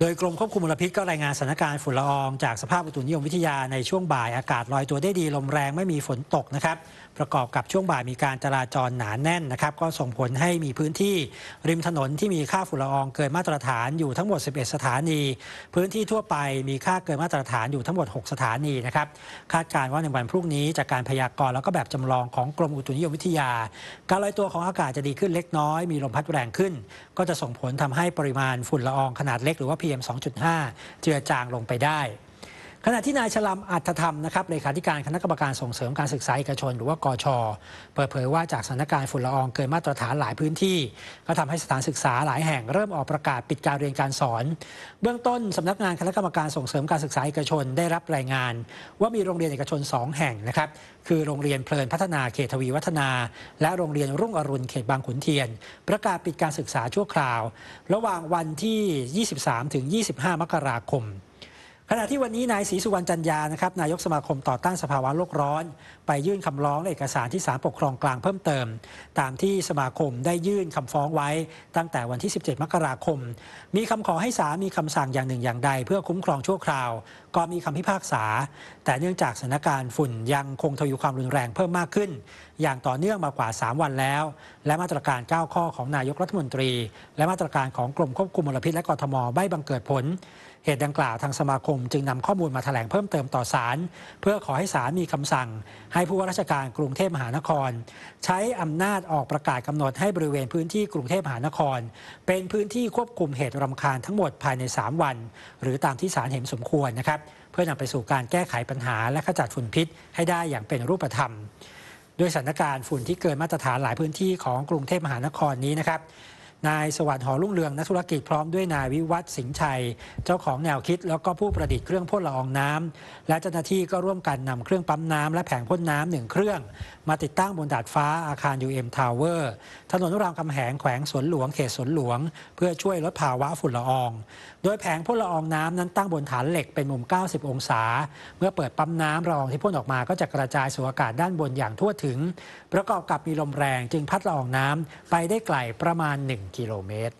โดยกรมควบคุมมลพิษก็รายงานสถานการณ์ฝุ่นละอองจากสภาพอุตุนิยมวิทยาในช่วงบ่ายอากาศลอยตัวได้ดีลมแรงไม่มีฝนตกนะครับ ประกอบกับช่วงบ่ายมีการจราจรหนาแน่นนะครับก็ส่งผลให้มีพื้นที่ริมถนนที่มีค่าฝุ่นละอองเกินมาตรฐานอยู่ทั้งหมด 11 สถานี พื้นที่ทั่วไปมีค่าเกินมาตรฐานอยู่ทั้งหมด 6 สถานีนะครับคาดการณ์ว่าในวันพรุ่งนี้จากการพยากรณ์แล้วก็แบบจำลองของกรมอุตุนิยมวิทยาการลอยตัวของอากาศจะดีขึ้นเล็กน้อยมีลมพัดแรงขึ้น ก็จะส่งผลทำให้ปริมาณฝุ่นละอองขนาดเล็ก หรือว่า PM PM 2.5 เจือจางลงไปได้ขณะที่นายชลามอัธธรรมนะครับเลขาธิการคณะกรรมการส่งเสริมการศึกษาเอกชน หรือว่ากอชอเปิดเผยว่าจากสถานการณ์ฝุ่นละอองเกินมาตรฐานหลายพื้นที่ ก็ทำให้สถานศึกษาหลายแห่ง เริ่มออกประกาศปิดการเรียนการสอนเบื้องต้นสำนักงานคณะกรรมการส่งเสริมการศึกษาเอกชนได้รับรายงาน ว่ามีโรงเรียนเอกชน 2 แห่งนะครับคือโรงเรียนเพลินพัฒนาเขตทวีวัฒนา และโรงเรียนรุ่งอรุณเขตบางขุนเทียน ประกาศปิดการศึกษาชั่วคราวระหว่างวันที่ 23-25 มกราคมขณะที่วันนี้นายศรีสุวรรณจันยานะครับนายกสมาคมต่อต้านสภาวะโลกร้อน ไปยื่นคำร้อง และเอกสารที่ศาลปกครองกลางเพิ่มเติม ตามที่สมาคมได้ยื่นคำฟ้องไว้ตั้งแต่วันที่ 17 มกราคม มีคำขอให้ศาลมีคำสั่งอย่างหนึ่งอย่างใด เพื่อคุ้มครองชั่วคราวก็มีคำพิพากษา แต่เนื่องจากสถานการณ์ฝุ่น ยังคงทวีความรุนแรงเพิ่มมากขึ้น อย่างต่อเนื่องมากว่า 3 วันแล้ว และมาตรการ 9 ข้อของนายกรัฐมนตรี และมาตรการของกรมควบคุมมลพิษ และกทมไม่บังเกิดผล เหตุดังกล่าวทางสมาคม จึงนำข้อมูลมาแถลงเพิ่มเติมต่อศาลเพื่อขอให้ศาลมีคำสั่ง ให้ผู้ว่าราชการกรุงเทพมหานคร ใช้อำนาจออกประกาศกำหนดให้บริเวณพื้นที่กรุงเทพมหานคร เป็นพื้นที่ควบคุมเหตุรำคาญทั้งหมดภายใน 3 วัน หรือตามที่ศาลเห็นสมควรนะครับเพื่อนำไปสู่การแก้ไขปัญหา และขจัดฝุ่นพิษ ให้ได้อย่างเป็นรูปธรรม ด้วยสถานการณ์ฝุ่นที่เกินมาตรฐานหลายพื้นที่ของกรุงเทพมหานครนี้นะครับนายสวัสดิ์หอรุ่งเรือง นักธุรกิจพร้อมด้วยนายวิวัฒสิงห์ชัย เจ้าของแนวคิดแล้วก็ผู้ประดิษฐ์เครื่องพ่นละอองน้ำ และเจ้าหน้าที่ก็ร่วมกันนำเครื่องปั๊มน้ำและแผงพ่นน้ำหนึ่งเครื่อง มาติดตั้งบนดาดฟ้าอาคาร UM Tower ถนนรามคำแหง แขวงสวนหลวงเขตสวนหลวง เพื่อช่วยลดภาวะฝุ่นละออง โดยแผงพ่นละอองน้ำนั้นตั้งบนฐานเหล็กเป็นมุม90 องศา เมื่อเปิดปั๊มน้ำละอองที่พ่นออกมาก็จะกระจายสู่อากาศด้านบนอย่างทั่วถึง ประกอบกับมีลมแรงจึงพัดละอองน้ำ ไปได้ไกลประมาณ1กิโลเมตร